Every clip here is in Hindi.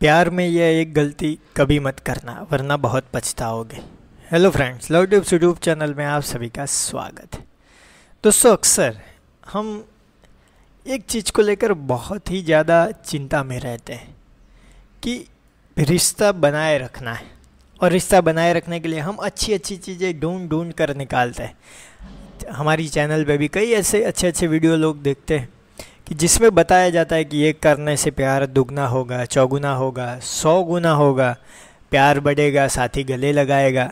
प्यार में यह एक गलती कभी मत करना वरना बहुत पछताओगे hello friends love tube YouTube channel में आप सभी का स्वागत है दोस्तों अक्सर हम एक चीज़ को लेकर बहुत ही ज़्यादा चिंता में रहते हैं कि रिश्ता बनाए रखना है और रिश्ता बनाए रखने के लिए हम अच्छी अच्छी चीज़ें ढूंढ ढूंढ कर निकालते हैं हमारी चैनल पे भी कई ऐसे अच्छे अच्छे वीडियो लोग देखते हैं कि जिसमें बताया जाता है कि ये करने से प्यार दुगना होगा चौगुना होगा सौ गुना होगा प्यार बढ़ेगा साथी गले लगाएगा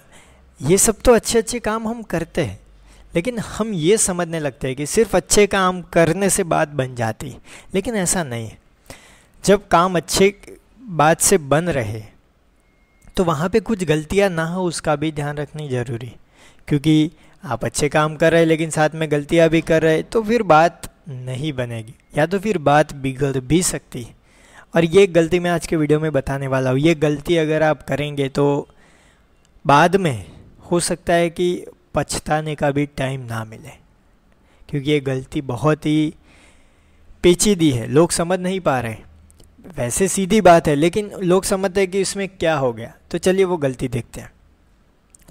ये सब तो अच्छे अच्छे काम हम करते हैं लेकिन हम ये समझने लगते हैं कि सिर्फ अच्छे काम करने से बात बन जाती लेकिन ऐसा नहीं है जब काम अच्छे बात से बन रहे तो वहाँ पे कुछ गलतियाँ ना हो उसका भी ध्यान रखनी ज़रूरी क्योंकि आप अच्छे काम कर रहे हैं लेकिन साथ में गलतियाँ भी कर रहे तो फिर बात नहीं बनेगी या तो फिर बात बिगड़ भी सकती है और ये गलती मैं आज के वीडियो में बताने वाला हूँ ये गलती अगर आप करेंगे तो बाद में हो सकता है कि पछताने का भी टाइम ना मिले क्योंकि ये गलती बहुत ही पेचीदी है लोग समझ नहीं पा रहे वैसे सीधी बात है लेकिन लोग समझते हैं कि इसमें क्या हो गया तो चलिए वो गलती देखते हैं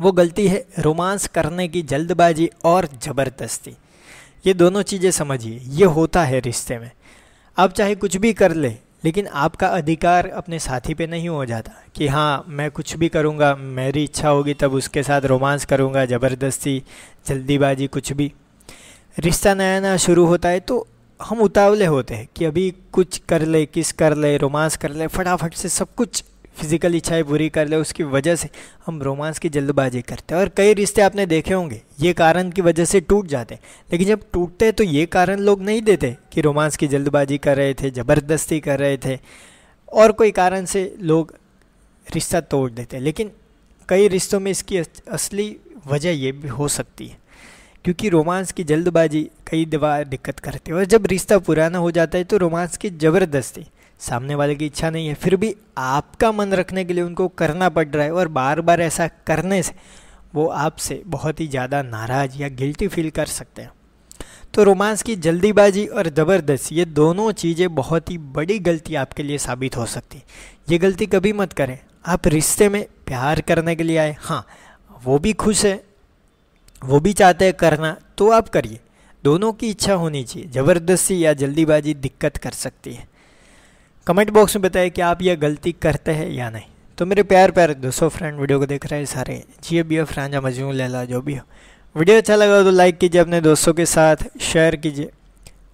वो गलती है रोमांस करने की जल्दबाजी और ज़बरदस्ती ये दोनों चीज़ें समझिए ये होता है रिश्ते में आप चाहे कुछ भी कर ले लेकिन आपका अधिकार अपने साथी पे नहीं हो जाता कि हाँ मैं कुछ भी करूँगा मेरी इच्छा होगी तब उसके साथ रोमांस करूँगा ज़बरदस्ती जल्दीबाजी कुछ भी रिश्ता नया नया शुरू होता है तो हम उतावले होते हैं कि अभी कुछ कर ले किस कर ले रोमांस कर ले फटाफट से सब कुछ फिज़िकल इच्छाएं पूरी कर ले उसकी वजह से हम रोमांस की जल्दबाजी करते हैं और कई रिश्ते आपने देखे होंगे ये कारण की वजह से टूट जाते हैं लेकिन जब टूटते हैं तो ये कारण लोग नहीं देते कि रोमांस की जल्दबाजी कर रहे थे ज़बरदस्ती कर रहे थे और कोई कारण से लोग रिश्ता तोड़ देते हैं लेकिन कई रिश्तों में इसकी असली वजह ये भी हो सकती है क्योंकि रोमांस की जल्दबाजी कई दवा दिक्कत करती है और जब रिश्ता पुराना हो जाता है तो रोमांस की ज़बरदस्ती सामने वाले की इच्छा नहीं है फिर भी आपका मन रखने के लिए उनको करना पड़ रहा है और बार बार ऐसा करने से वो आपसे बहुत ही ज़्यादा नाराज़ या गिल्टी फील कर सकते हैं तो रोमांस की जल्दीबाजी और ज़बरदस्ती ये दोनों चीज़ें बहुत ही बड़ी गलती आपके लिए साबित हो सकती है ये गलती कभी मत करें आप रिश्ते में प्यार करने के लिए आए हाँ वो भी खुश है वो भी चाहते हैं करना तो आप करिए दोनों की इच्छा होनी चाहिए ज़बरदस्ती या जल्दीबाजी दिक्कत कर सकती है कमेंट बॉक्स में बताएं कि आप यह गलती करते हैं या नहीं तो मेरे प्यार प्यार दोस्तों फ्रेंड वीडियो को देख रहे हैं सारे जिए हाँ, भी हो हाँ, फ्रांझा मजनू लैला जो भी हो वीडियो अच्छा लगा तो लाइक कीजिए अपने दोस्तों के साथ शेयर कीजिए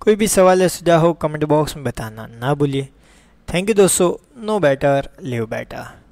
कोई भी सवाल या सुझाव हो कमेंट बॉक्स में बताना ना भूलिए थैंक यू दोस्तों नो बेटर लिव बेटर